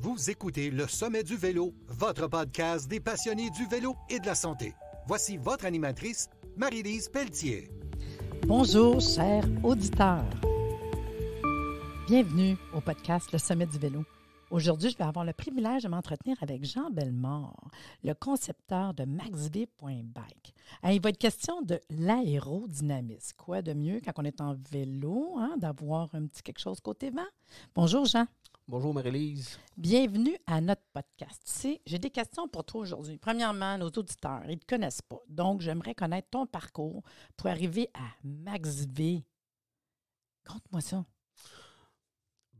Vous écoutez Le Sommet du vélo, votre podcast des passionnés du vélo et de la santé. Voici votre animatrice, Marie-Lise Pelletier. Bonjour, chers auditeurs. Bienvenue au podcast Le Sommet du vélo. Aujourd'hui, je vais avoir le privilège de m'entretenir avec Jean Bellemort, le concepteur de MaxV.bike. Il va être question de l'aérodynamisme. Quoi de mieux quand on est en vélo, hein, d'avoir un petit quelque chose côté vent? Bonjour, Jean. Bonjour, marie Bienvenue à notre podcast. Tu j'ai des questions pour toi aujourd'hui. Premièrement, nos auditeurs, ils ne te connaissent pas. Donc, j'aimerais connaître ton parcours pour arriver à MaxV. Conte-moi ça.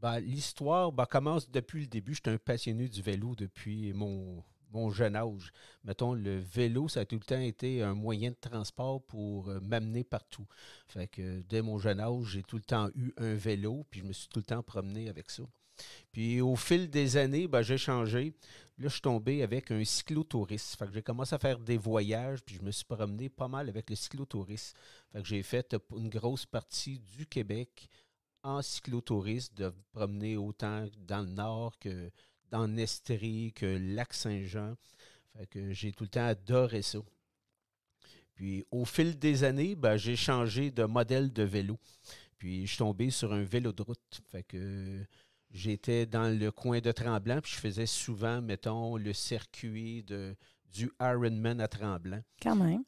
Ben, l'histoire ben, commence depuis le début. J'étais un passionné du vélo depuis mon, jeune âge. Mettons, le vélo, ça a tout le temps été un moyen de transport pour euh, m'amener partout. Fait euh, dès mon jeune âge, j'ai tout le temps eu un vélo, puis je me suis tout le temps promené avec ça. Puis au fil des années, ben, j'ai changé. Là, je suis tombé avec un cyclotouriste. que j'ai commencé à faire des voyages, puis je me suis promené pas mal avec le cyclotouriste. j'ai fait euh, une grosse partie du Québec, en cyclotouriste de promener autant dans le nord que dans l'Estrie, que Lac-Saint-Jean. Fait que j'ai tout le temps adoré ça. Puis au fil des années, ben, j'ai changé de modèle de vélo. Puis je suis tombé sur un vélo de route. Fait que j'étais dans le coin de Tremblant, puis je faisais souvent, mettons, le circuit de, du Ironman à Tremblant. Quand même.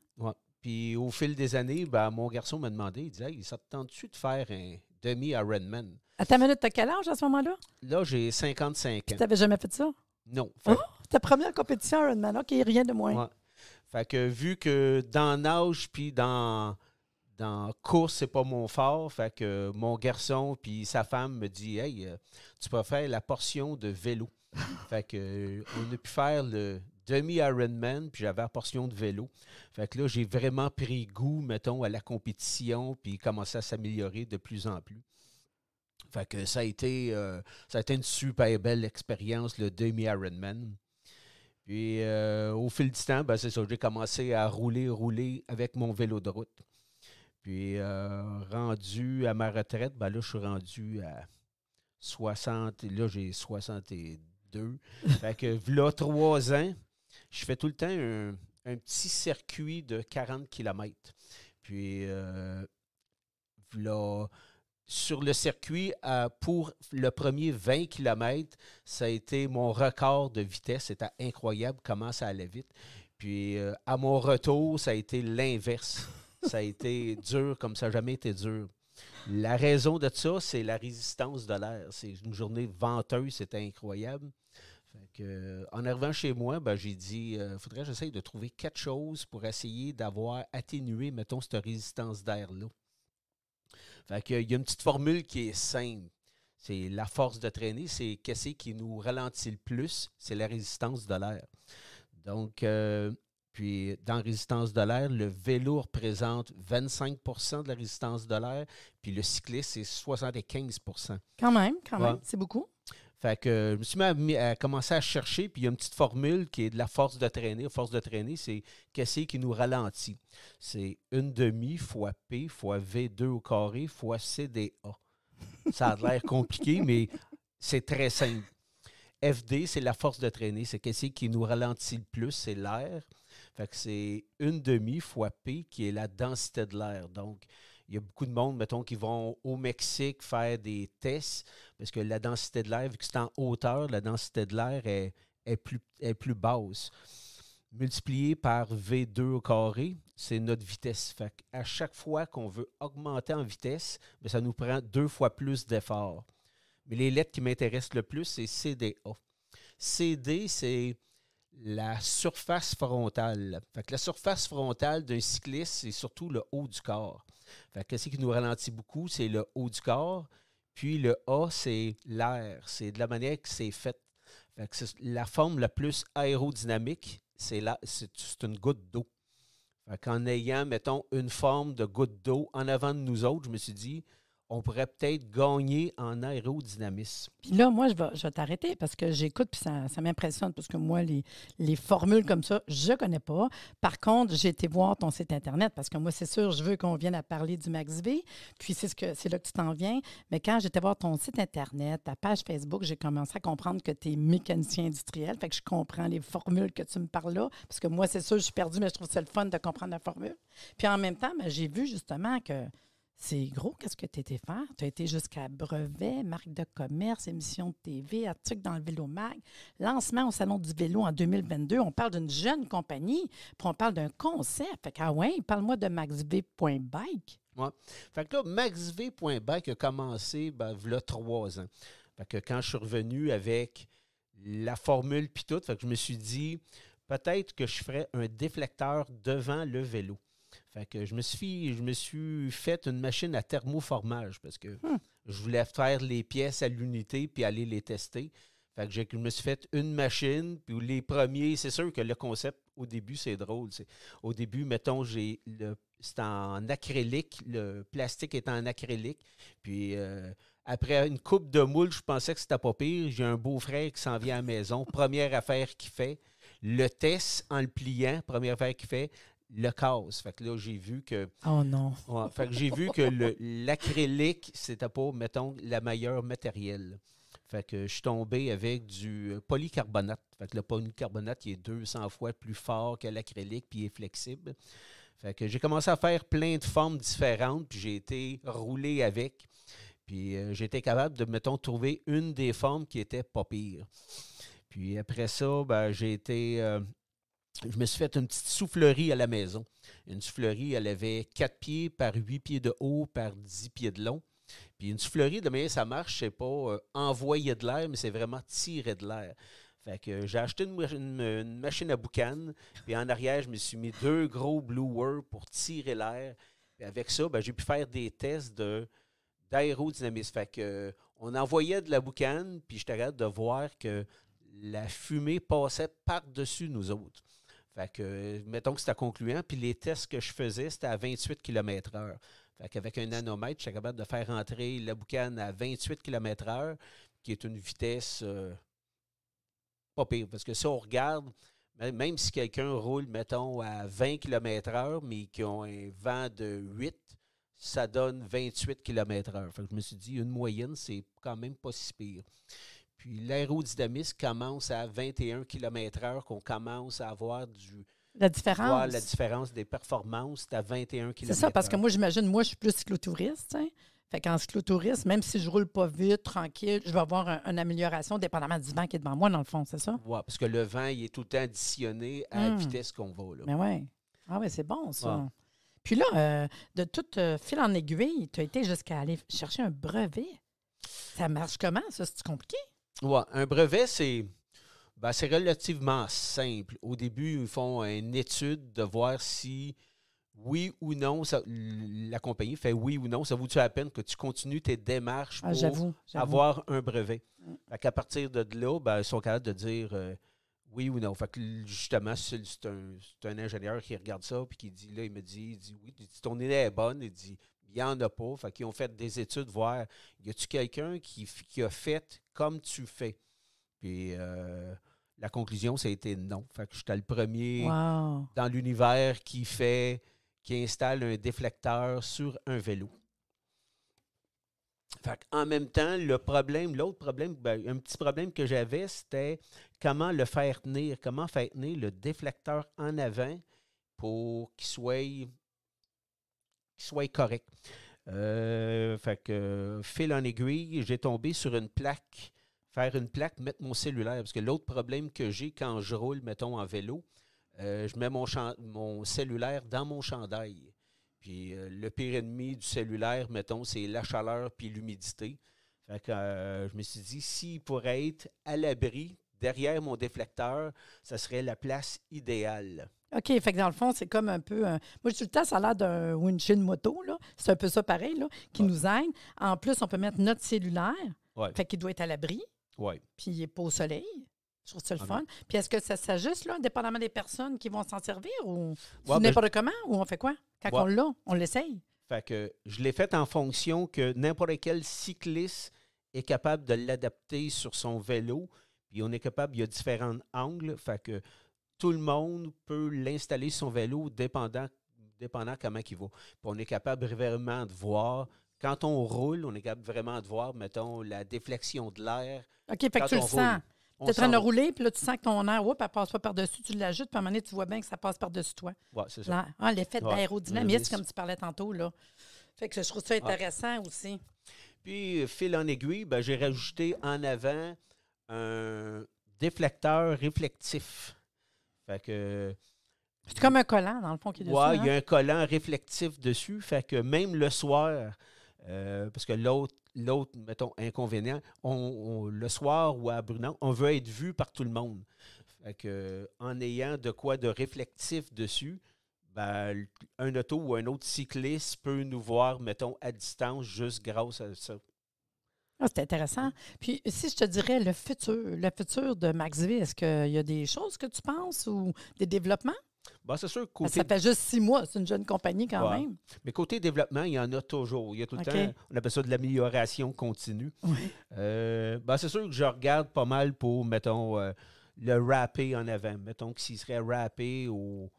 Puis au fil des années, ben, mon garçon m'a demandé, il disait, Il ça te tu de faire un, demi-Ironman. À ta minute, t'as quel âge à ce moment-là? Là, j'ai 55 ans. Tu n'avais jamais fait ça? Non. Fait... Oh, ta première compétition Ironman, OK, rien de moins. Fait que vu que dans nage puis dans, dans course, c'est pas mon fort, fait que mon garçon puis sa femme me dit Hey, euh, tu peux faire la portion de vélo. fait que euh, on a pu faire le demi-Ironman, puis j'avais la portion de vélo. Fait que là, j'ai vraiment pris goût, mettons, à la compétition, puis commencé à s'améliorer de plus en plus. Fait que ça a été, euh, une super belle expérience, le demi-Ironman. Puis euh, au fil du temps, ben, c'est ça, j'ai commencé à rouler, rouler avec mon vélo de route. Puis euh, rendu à ma retraite, ben là, je suis rendu à 60, là, j'ai 62. fait que là, trois ans, je fais tout le temps un, petit circuit de 40 km. Puis, euh, là, sur le circuit, euh, pour le premier 20 km, ça a été mon record de vitesse. C'était incroyable comment ça allait vite. Puis, euh, à mon retour, ça a été l'inverse. Ça a été dur comme ça n'a jamais été dur. La raison de ça, c'est la résistance de l'air. C'est une journée venteuse, c'était incroyable que, euh, en arrivant chez moi, ben, j'ai dit, il euh, faudrait que j'essaye de trouver quatre choses pour essayer d'avoir atténué, mettons, cette résistance d'air-là. il y a une petite formule qui est simple. C'est la force de traîner, c'est qu'est-ce qui nous ralentit le plus, c'est la résistance de l'air. Donc, euh, puis dans la résistance de l'air, le vélo représente 25 de la résistance de l'air, puis le cycliste, c'est 75 Quand même, quand même, c'est beaucoup. Fait que je me suis mis à, commencer à chercher, puis il y a une petite formule qui est de la force de traîner. Force de traîner, c'est qu'est-ce qui nous ralentit? C'est une demi fois P fois V2 au carré fois CDA. Ça a l'air compliqué, mais c'est très simple. FD, c'est la force de traîner. C'est qu'est-ce qui nous ralentit le plus? C'est l'air. Fait que c'est une demi fois P qui est la densité de l'air. Donc, il y a beaucoup de monde, mettons, qui vont au Mexique faire des tests parce que la densité de l'air, vu que c'est en hauteur, la densité de l'air est, plus, plus basse. Multiplié par V2 au carré, c'est notre vitesse. Fait à chaque fois qu'on veut augmenter en vitesse, ben, ça nous prend deux fois plus d'efforts. Mais les lettres qui m'intéressent le plus, c'est CDA. CD, c'est la surface frontale. Fait la surface frontale d'un cycliste, c'est surtout le haut du corps. Fait ce qui nous ralentit beaucoup, c'est le haut du corps. Puis le A, c'est l'air. C'est de la manière que c'est fait. la forme la plus aérodynamique, c'est une goutte d'eau. En ayant, mettons, une forme de goutte d'eau en avant de nous autres, je me suis dit, on pourrait peut-être gagner en aérodynamisme. Puis là, moi, je vais, je t'arrêter parce que j'écoute puis ça, ça m'impressionne parce que moi, les, les, formules comme ça, je connais pas. Par contre, j'ai été voir ton site Internet parce que moi, c'est sûr, je veux qu'on vienne à parler du Max V. Puis c'est ce que c'est là que tu t'en viens. Mais quand j'étais voir ton site Internet, ta page Facebook, j'ai commencé à comprendre que tu es mécanicien industriel. Fait que je comprends les formules que tu me parles là. Parce que moi, c'est sûr, je suis perdu, mais je trouve ça le fun de comprendre la formule. Puis en même temps, ben, j'ai vu justement que c'est gros, qu'est-ce que tu étais faire? Tu as été jusqu'à brevet, marque de commerce, émission de TV, article dans le Vélo Mag, lancement au Salon du Vélo en 2022. On parle d'une jeune compagnie, puis on parle d'un concept. Fait que, ah ouais, parle-moi de maxv.bike. Ouais. Fait que là, maxv.bike a commencé, ben, a trois ans. Fait que quand je suis revenu avec la formule puis tout, fait que je me suis dit, peut-être que je ferais un déflecteur devant le vélo que je me suis je me suis fait une machine à thermoformage parce que hmm. je voulais faire les pièces à l'unité puis aller les tester. Fait que je, me suis fait une machine, puis les premiers, c'est sûr que le concept au début, c'est drôle. Au début, mettons, j'ai le c'est en acrylique, le plastique est en acrylique. Puis euh, après une coupe de moule, je pensais que c'était pas pire. J'ai un beau-frère qui s'en vient à la maison. Première affaire qu'il fait, le test en le pliant, première affaire qu'il fait, le casse. Fait que là, j'ai vu que. Oh non. fait que j'ai vu que l'acrylique, c'était pas, mettons, la meilleure matériel. Fait que je suis tombé avec du polycarbonate. Fait que le polycarbonate, il est 200 fois plus fort que l'acrylique, puis il est flexible. Fait que j'ai commencé à faire plein de formes différentes, puis j'ai été roulé avec. Puis j'ai euh, j'étais capable de, mettons, trouver une des formes qui était pas pire. Puis après ça, ben, j'ai été euh, je me suis fait une petite soufflerie à la maison. Une soufflerie, elle avait 4 pieds par 8 pieds de haut par 10 pieds de long. Puis une soufflerie, de manière ça marche, c'est pas euh, envoyer de l'air, mais c'est vraiment tirer de l'air. Fait que euh, j'ai acheté une, euh, machine à boucanes. puis en arrière, je me suis mis deux gros blowers pour tirer l'air. avec ça, ben, j'ai pu faire des tests d'aérodynamisme. Fait que on envoyait de la boucane, puis j'étais t'arrête de voir que la fumée passait par-dessus nous autres. Fait que, euh, mettons que c'était concluant, puis les tests que je faisais, c'était à 28 km/h. Fait qu'avec un nanomètre, suis capable de faire entrer la boucane à 28 km/h, qui est une vitesse euh, pas pire. Parce que si on regarde, même si quelqu'un roule, mettons, à 20 km/h, mais qui ont un vent de 8, ça donne 28 km/h. Fait que je me suis dit, une moyenne, c'est quand même pas si pire. Puis l'aérodynamisme commence à 21 km/h qu'on commence à avoir du, la différence. la différence des performances, à 21 km. C'est ça, parce que moi, j'imagine, moi, je suis plus cyclotouriste. Hein? Fait qu'en cyclotouriste même si je roule pas vite, tranquille, je vais avoir une amélioration dépendamment du vent qui est devant moi, dans le fond, c'est ça? Oui, parce que le vent, il est tout le temps additionné à la hmm. vitesse qu'on va. Là. Mais oui. Ah oui, c'est bon, ça. Puis là, euh, de tout euh, fil en aiguille, tu as été jusqu'à aller chercher un brevet. Ça marche comment, ça? C'est compliqué? un brevet, c'est ben, relativement simple. Au début, ils font une étude de voir si oui ou non, la compagnie fait oui ou non, ça vaut-tu la peine que tu continues tes démarches ah, pour avoir un brevet? Mm. Fait à partir de là, ben, ils sont capables de dire euh, oui ou non. Fait que justement, c'est un, ingénieur qui regarde ça puis qui dit là, il me dit, il dit oui, ton idée est bonne, il dit, il n'y en a pas. Fait qu'ils ont fait des études, voir, y a-tu quelqu'un qui, a fait comme tu fais? Puis euh, la conclusion, ça a été non. Fait que j'étais le premier dans l'univers qui fait, qui installe un déflecteur sur un vélo. en même temps, le problème, l'autre problème, ben, un petit problème que j'avais, c'était comment le faire tenir, comment faire tenir le déflecteur en avant pour qu'il soit soit correct. Euh, fait que, fil en aiguille, j'ai tombé sur une plaque, faire une plaque, mettre mon cellulaire. Parce que l'autre problème que j'ai quand je roule, mettons, en vélo, euh, je mets mon, mon, cellulaire dans mon chandail. Puis euh, le pire ennemi du cellulaire, mettons, c'est la chaleur puis l'humidité. Fait que je me suis dit, s'il pourrait être à l'abri, derrière mon déflecteur, ça serait la place idéale. OK, fait que dans le fond, c'est comme un peu. Moi, tout le temps, ça a l'air d'un windshield moto, là. C'est un peu ça pareil, là, qui nous aide. En plus, on peut mettre notre cellulaire. Fait qu'il doit être à l'abri. Oui. Puis il n'est pas au soleil. sur le ah Puis est-ce que ça s'ajuste, là, indépendamment des personnes qui vont s'en servir ou ben, n'importe comment ou on fait quoi? Quand on l'a, on l'essaye. Fait que je l'ai fait en fonction que n'importe quel cycliste est capable de l'adapter sur son vélo. Puis on est capable, il y a différents angles. Fait que tout le monde peut l'installer sur son vélo dépendant, dépendant comment il va. on est capable vraiment de voir quand on roule, on est capable vraiment de voir, mettons, la déflexion de l'air. OK, fait que tu le sens. Tu es en train de rouler, puis là, tu sens que ton air, oups, ne passe pas par-dessus, tu l'ajoutes, puis à un moment donné, tu vois bien que ça passe par-dessus toi. Oui, c'est ça. Ah, l'effet d'aérodynamisme, comme tu parlais tantôt, là. Fait que je trouve ça intéressant aussi. Puis, fil en aiguille, ben, j'ai rajouté en avant un déflecteur réflectif. C'est comme un collant, dans le fond, qui est dessus. Oui, hein? il y a un collant réflectif dessus. Fait que même le soir, euh, parce que l'autre, l'autre, mettons, inconvénient, on, le soir ou à Brunan, on veut être vu par tout le monde. que, en ayant de quoi de réflectif dessus, ben, un auto ou un autre cycliste peut nous voir, mettons, à distance juste grâce à ça. Ah, c'est intéressant. Puis si je te dirais le futur, le futur de Max V, est-ce qu'il y a des choses que tu penses ou des développements? Ben, c'est sûr côté... Ça fait juste six mois, c'est une jeune compagnie quand même. Mais côté développement, il y en a toujours. Il y a tout le temps, on appelle ça de l'amélioration continue. Oui. Euh, ben, c'est sûr que je regarde pas mal pour, mettons, euh, le rapper en avant. Mettons que s'il serait rappé au,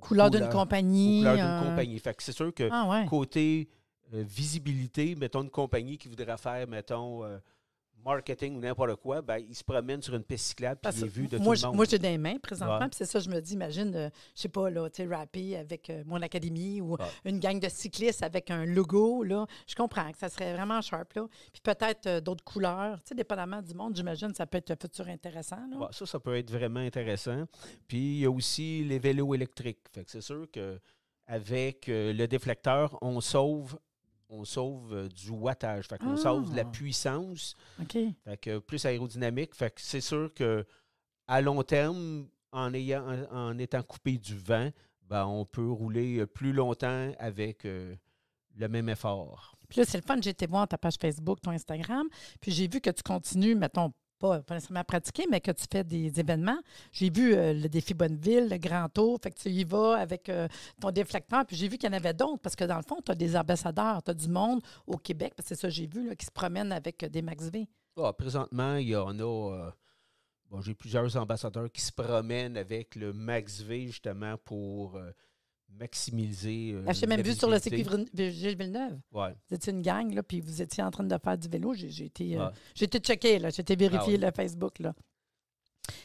couleur, d'une compagnie. Couleur d'une euh. compagnie. Fait que c'est sûr que ah, côté euh, visibilité, mettons, une compagnie qui voudrait faire, mettons, euh, marketing ou n'importe quoi, ben, il se promène sur une piste cyclable puis il est vu de tout le monde. Moi, j'ai des mains présentement, puis c'est ça, je me dis, imagine, euh, je sais pas, là, tu sais, avec mon académie ou une gang de cyclistes avec un logo, là. Je comprends que ça serait vraiment sharp, là. Puis peut-être d'autres couleurs, tu sais, dépendamment du monde, j'imagine, ça peut être un futur intéressant, là. ça, ça peut être vraiment intéressant. Puis il y a aussi les vélos électriques. Fait que c'est sûr que avec le déflecteur, on sauve on sauve euh, du wattage. Fait sauve de la ah! puissance. Fait que plus aérodynamique. Fait que c'est sûr que à long terme, en, ayant, en, étant coupé du vent, ben, on peut rouler euh, plus longtemps avec euh, le même effort. Puis là, c'est le fun. J'étais voir ta page Facebook, ton Instagram. Puis j'ai vu que tu continues, mettons, euh, pas, nécessairement pratiqué, mais que tu fais des, événements. J'ai vu euh, le défi Bonneville, le Grand Tour, fait que tu y vas avec euh, ton déflecteur, puis j'ai vu qu'il y en avait d'autres, parce que dans le fond, tu as des ambassadeurs, tu as du monde au Québec, parce que c'est ça que j'ai vu, là, qui se promènent avec des Max V. Ah, présentement, il y en a. Bon, j'ai plusieurs ambassadeurs qui se promènent avec le Max V justement pour maximiser. Euh, ben, même vu sur le circuit Villeneuve. Vous étiez une gang, là, puis vous étiez en train de faire du vélo. J'ai été, euh, checké, là. J'ai été vérifié ah le Facebook, là.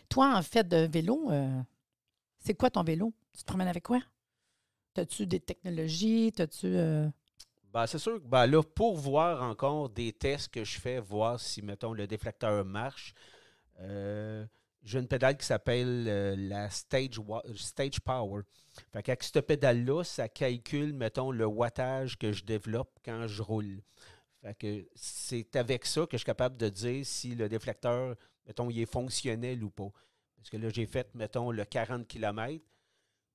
Toi, en fait, de vélo, euh, c'est quoi ton vélo? Tu te promènes avec quoi? T'as-tu des technologies? T'as-tu. Euh, ben, c'est sûr que ben, là, pour voir encore des tests que je fais, voir si, mettons, le déflecteur marche, j'ai une pédale qui s'appelle euh, la Stage, Stage Power. Fait qu'avec cette pédale-là, ça calcule, mettons, le wattage que je développe quand je roule. Fait que c'est avec ça que je suis capable de dire si le déflecteur, mettons, il est fonctionnel ou pas. Parce que là, j'ai fait, mettons, le 40 km.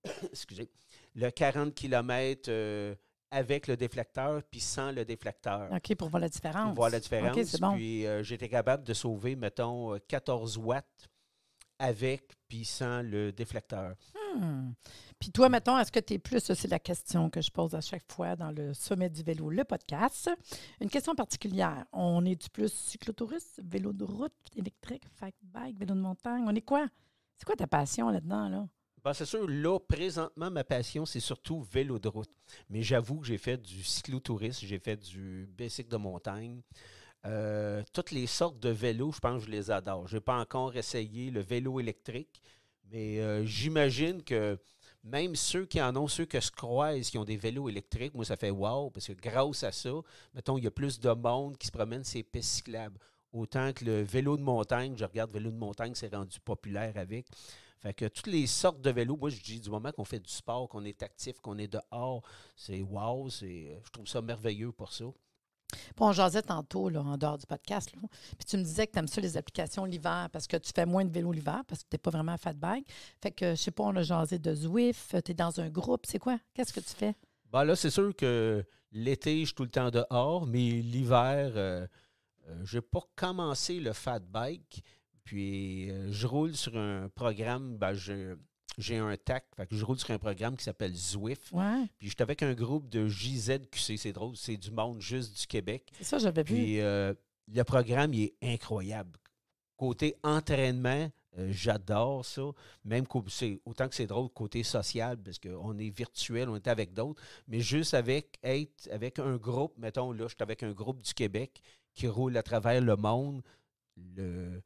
excusez. Le 40 km euh, avec le déflecteur puis sans le déflecteur. OK, pour voir la différence. Pour voir la différence. c'est bon. Puis euh, j'étais capable de sauver, mettons, 14 watts avec puis sans le déflecteur. Hmm. Puis toi, mettons, est-ce que tu es plus, c'est la question que je pose à chaque fois dans le sommet du vélo, le podcast, une question particulière. On est du plus cyclotouriste, vélo de route, électrique, fat bike, vélo de montagne, on est quoi? C'est quoi ta passion là-dedans, là? Ben, c'est sûr, là, présentement, ma passion, c'est surtout vélo de route. Mais j'avoue que j'ai fait du cyclotouriste, j'ai fait du bicycle de montagne. Euh, toutes les sortes de vélos, je pense que je les adore. Je n'ai pas encore essayé le vélo électrique, mais euh, j'imagine que même ceux qui en ont, ceux que se croisent, qui ont des vélos électriques, moi, ça fait wow, parce que grâce à ça, mettons, il y a plus de monde qui se promène ces pistes cyclables. Autant que le vélo de montagne, je regarde, vélo de montagne, c'est rendu populaire avec. Fait que toutes les sortes de vélos, moi, je dis du moment qu'on fait du sport, qu'on est actif, qu'on est dehors, c'est wow, je trouve ça merveilleux pour ça bon on jasait tantôt, là, en dehors du podcast, puis tu me disais que tu aimes ça les applications l'hiver parce que tu fais moins de vélo l'hiver parce que tu n'es pas vraiment fat bike. Fait que, je sais pas, on a jasé de Zwift, tu es dans un groupe, c'est quoi? Qu'est-ce que tu fais? bah là, c'est sûr que l'été, je suis tout le temps dehors, mais l'hiver, euh, euh, je n'ai pas commencé le fat bike. Puis euh, je roule sur un programme, ben, je j'ai un TAC, fait je roule sur un programme qui s'appelle Zwift. Puis j'étais avec un groupe de JZQC, c'est drôle, c'est du monde juste du Québec. C'est ça, j'avais Puis euh, le programme, il est incroyable. Côté entraînement, euh, j'adore ça. Même autant que c'est drôle, côté social, parce qu'on est virtuel, on est avec d'autres, mais juste avec être avec un groupe, mettons là, je avec un groupe du Québec qui roule à travers le monde. Le,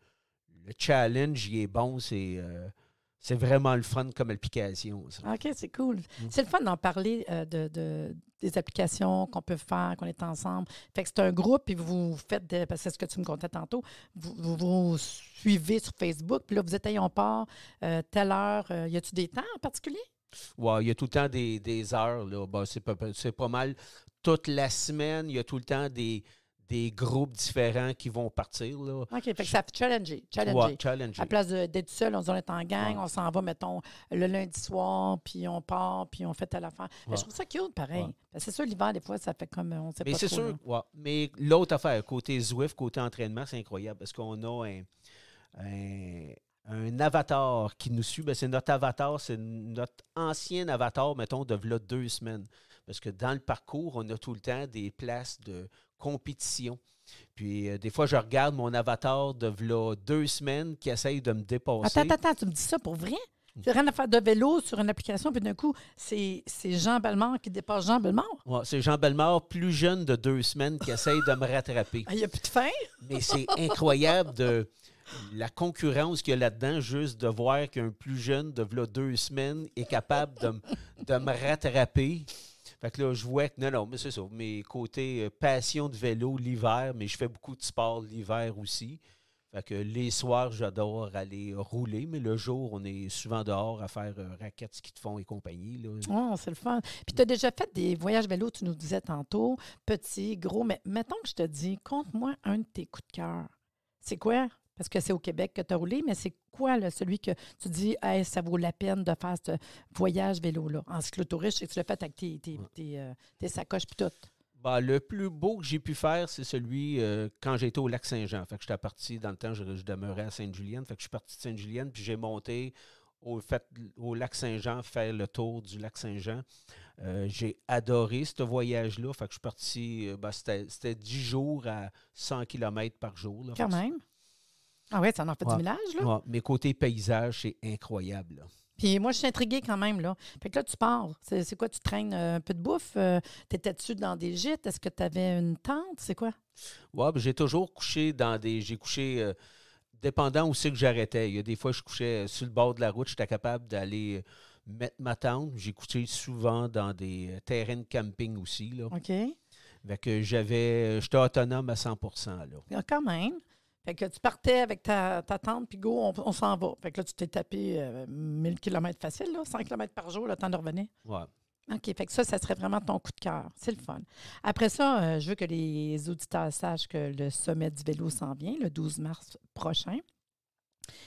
challenge, il est bon, c'est. Euh, c'est vraiment le fun comme application. Ah, OK, c'est cool. Mm. C'est le fun d'en parler euh, de, des applications qu'on peut faire, qu'on est ensemble. Fait que c'est un groupe, et vous faites, parce que c'est ce que tu me contais tantôt, vous, vous, suivez sur Facebook, puis là, vous êtes, à part, euh, telle heure. Euh, y a-tu des temps en particulier? Oui, il y a tout le temps des, heures. Là. Bah, c'est, pas, c'est pas mal. Toute la semaine, il y a tout le temps des des groupes différents qui vont partir. Là. OK, fait ça fait challenger. challenger. À place d'être seul, on est en gang, on s'en va, mettons, le lundi soir, puis on part, puis on fait à affaire. fin je trouve ça cute, pareil. C'est sûr, l'hiver, des fois, ça fait comme on sait mais pas. Mais c'est sûr, Mais l'autre affaire, côté Zwift, côté entraînement, c'est incroyable parce qu'on a un, un, avatar qui nous suit. Ben, c'est notre avatar, c'est notre ancien avatar, mettons, de là deux semaines. Parce que dans le parcours, on a tout le temps des places de compétition. Puis euh, des fois, je regarde mon avatar de deux semaines qui essaye de me dépasser. Attends, attends, tu me dis ça pour vrai? Tu mm. rien à faire de vélo sur une application, puis d'un coup, c'est Jean Bellemare qui dépasse Jean Bellemare. Oui, c'est Jean Bellemare, plus jeune de deux semaines, qui essaye de me rattraper. Ah, il n'y a plus de fin. Mais c'est incroyable de la concurrence qu'il y a là-dedans, juste de voir qu'un plus jeune de deux semaines est capable de, de me rattraper. Fait que là, je vois que non, non, mais c'est ça. Mes côtés euh, passion de vélo l'hiver, mais je fais beaucoup de sport l'hiver aussi. Fait que les soirs, j'adore aller rouler, mais le jour, on est souvent dehors à faire euh, raquettes, ski te font et compagnie. Là. Oh, c'est le fun. Puis tu as déjà fait des voyages vélo, tu nous disais tantôt, petit, gros, mais mettons que je te dis, compte-moi un de tes coups de cœur. C'est quoi? parce que c'est au Québec que tu as roulé, mais c'est quoi celui que tu dis hey, ça vaut la peine de faire ce voyage vélo-là? En cyclotouriste, c'est que tu l'as fait avec tes, euh, sacoches et tout. Ben, le plus beau que j'ai pu faire, c'est celui euh, quand j'étais au lac Saint-Jean. Fait que j'étais parti, dans le temps, je, demeurais à Sainte-Julienne. Fait que je suis parti de Sainte-Julienne, puis j'ai monté au, fait, au lac Saint-Jean, faire le tour du lac Saint-Jean. Euh, j'ai adoré ce voyage-là. Fait que je suis parti, ben, c'était 10 jours à 100 km par jour. Quand même. Ah oui, ça en fait du village, là. Mais côté paysage, c'est incroyable. Puis moi, je suis intriguée quand même, là. Fait que là, tu parles. C'est, quoi, tu traînes euh, un peu de bouffe? Tu euh, t'étais-tu dans des gîtes? Est-ce que tu avais une tente? C'est quoi? Oui, ben, j'ai toujours couché dans des... J'ai couché... Euh, dépendant aussi que j'arrêtais. Il y a des fois, je couchais sur le bord de la route. J'étais capable d'aller mettre ma tente. J'ai couché souvent dans des terrains de camping aussi, là. OK. Fait que j'avais... J'étais autonome à 100 là. Ah, quand même. Fait que tu partais avec ta, tante, puis go, on, s'en va. Fait que là, tu t'es tapé 1000 euh, km facile, 100 km par jour, le temps de revenir. Ouais. OK, fait que ça, ça serait vraiment ton coup de cœur. C'est le fun. Après ça, euh, je veux que les auditeurs sachent que le sommet du vélo s'en vient le 12 mars prochain.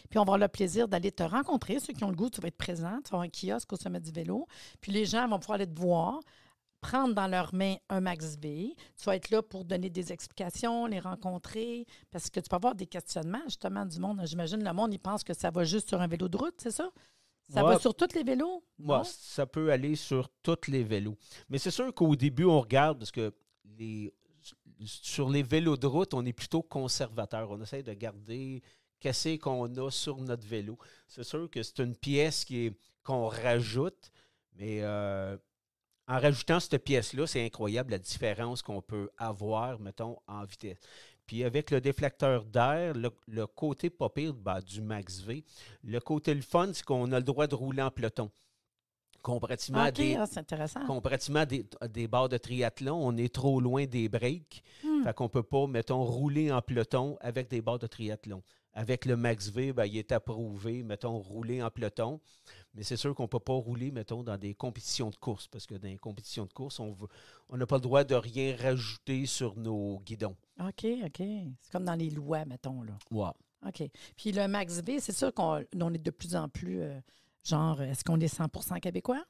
Puis on va avoir le plaisir d'aller te rencontrer. Ceux qui ont le goût, tu vas être présent. Tu vas avoir un kiosque au sommet du vélo. Puis les gens vont pouvoir aller te voir prendre dans leurs mains un Max V. Tu vas être là pour donner des explications, les rencontrer, parce que tu peux avoir des questionnements justement du monde. J'imagine le monde, il pense que ça va juste sur un vélo de route, c'est ça? Ça va sur tous les vélos? Oui, ça peut aller sur tous les vélos. Mais c'est sûr qu'au début, on regarde, parce que les, sur les vélos de route, on est plutôt conservateur. On essaie de garder qu'est-ce qu'on a sur notre vélo. C'est sûr que c'est une pièce qui qu'on rajoute, mais... Euh, en rajoutant cette pièce-là, c'est incroyable la différence qu'on peut avoir, mettons, en vitesse. Puis avec le déflecteur d'air, le, côté pas pire bah, du Max V, le côté le fun, c'est qu'on a le droit de rouler en peloton. Comparativement, des, ah, des, barres de triathlon, on est trop loin des breaks. Hmm. Fait qu'on ne peut pas, mettons, rouler en peloton avec des barres de triathlon. Avec le Max V, ben, il est approuvé, mettons, rouler en peloton. Mais c'est sûr qu'on ne peut pas rouler, mettons, dans des compétitions de course, parce que dans les compétitions de course, on n'a pas le droit de rien rajouter sur nos guidons. OK, OK. C'est comme dans les lois, mettons, là. OK. Puis le Max V, c'est sûr qu'on est de plus en plus, euh, genre, est-ce qu'on est 100 québécois?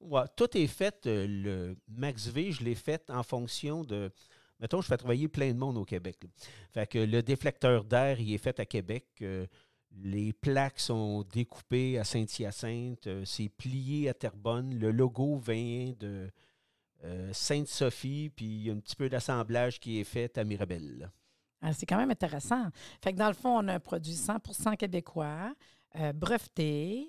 Oui, tout est fait. Euh, le Max V, je l'ai fait en fonction de. Mettons, je fais travailler plein de monde au Québec. Fait que le déflecteur d'air, il est fait à Québec. Euh, les plaques sont découpées à Saint-Hyacinthe, euh, c'est plié à Terrebonne. Le logo vient de euh, Sainte-Sophie, puis il y a un petit peu d'assemblage qui est fait à Mirabel. Ah, c'est quand même intéressant. Fait que dans le fond, on a un produit 100 québécois, euh, breveté,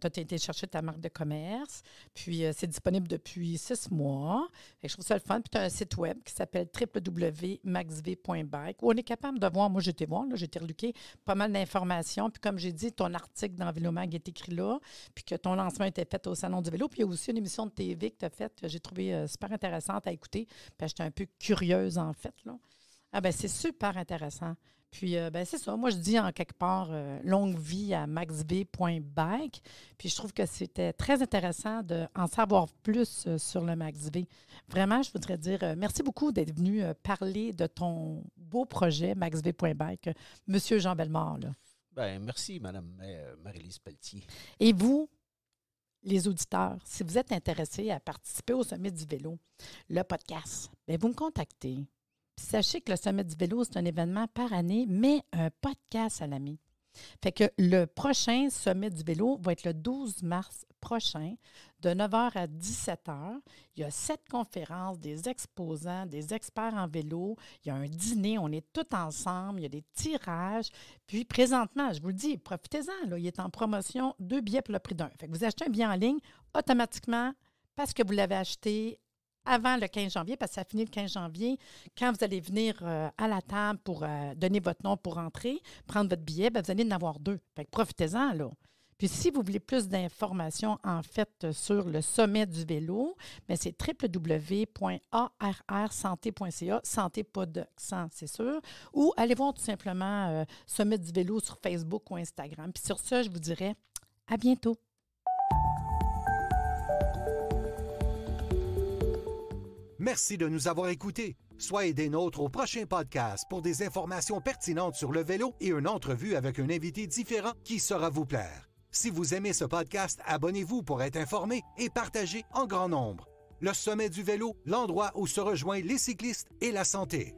tu as été chercher ta marque de commerce, puis euh, c'est disponible depuis six mois. Et je trouve ça le fun. Puis tu as un site web qui s'appelle www.maxv.bike où on est capable de voir, moi j'étais voir, été reluqué pas mal d'informations. Puis comme j'ai dit, ton article dans Vélomag est écrit là, puis que ton lancement était fait au Salon du vélo. Puis il y a aussi une émission de TV que tu as faite que j'ai trouvé euh, super intéressante à écouter. Puis j'étais un peu curieuse en fait. Ah ben c'est super intéressant. Puis, euh, ben, c'est ça. Moi, je dis en quelque part euh, longue vie à maxb.bike. Puis, je trouve que c'était très intéressant d'en en savoir plus euh, sur le MaxV. Vraiment, je voudrais dire merci beaucoup d'être venu parler de ton beau projet maxb.bike, Monsieur Jean Bellemare. Bien, merci, Madame Marie-Lise Pelletier. Et vous, les auditeurs, si vous êtes intéressés à participer au Sommet du vélo, le podcast, bien, vous me contactez sachez que le Sommet du vélo, c'est un événement par année, mais un podcast à l'ami. Fait que le prochain sommet du vélo va être le 12 mars prochain, de 9h à 17h. Il y a sept conférences, des exposants, des experts en vélo. Il y a un dîner, on est tous ensemble. Il y a des tirages. Puis présentement, je vous le dis, profitez-en. il est en promotion, deux billets pour le prix d'un. Fait que vous achetez un billet en ligne, automatiquement, parce que vous l'avez acheté avant le 15 janvier, parce que ça finit le 15 janvier, quand vous allez venir euh, à la table pour euh, donner votre nom pour entrer, prendre votre billet, ben, vous allez en avoir deux. profitez-en, là. Puis si vous voulez plus d'informations, en fait, euh, sur le sommet du vélo, ben, c'est www.arrsanté.ca, santé pas de c'est sûr, ou allez voir tout simplement Sommet du vélo sur Facebook ou Instagram. Puis sur ce, je vous dirai à bientôt. Merci de nous avoir écoutés. Soyez des nôtres au prochain podcast pour des informations pertinentes sur le vélo et une entrevue avec un invité différent qui saura vous plaire. Si vous aimez ce podcast, abonnez-vous pour être informé et partagez en grand nombre. Le sommet du vélo, l'endroit où se rejoignent les cyclistes et la santé.